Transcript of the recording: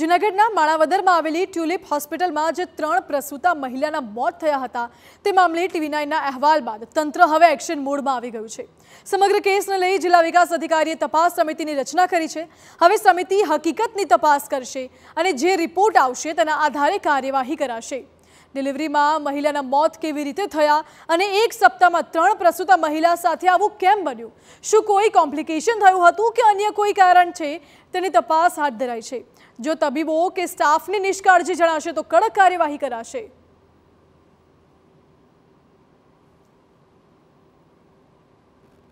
જૂનાગઢના માણાવદરમાં આવેલી ટ્યુલિપ હોસ્પિટલમાં જે ત્રણ પ્રસૂતા મહિલાના મોત થયા હતા તે મામલે ટીવી નાઇનના અહેવાલ બાદ તંત્ર હવે એક્શન મોડમાં આવી ગયું છે સમગ્ર કેસને લઈ જિલ્લા વિકાસ અધિકારીએ તપાસ સમિતિની રચના કરી છે હવે સમિતિ હકીકતની તપાસ કરશે અને જે રિપોર્ટ આવશે તેના આધારે કાર્યવાહી કરાશે ડિલિવરીમાં મહિલાના મોત કેવી રીતે થયા અને એક સપ્તાહમાં ત્રણ પ્રસૂતા મહિલા સાથે આવું કેમ બન્યું શું કોઈ કોમ્પ્લિકેશન થયું હતું કે અન્ય કોઈ કારણ છે તેની તપાસ હાથ ધરાઈ છે જો તબીબો કે સ્ટાફની નિષ્કાળજી જણાશે તો કડક કાર્યવાહી કરાશે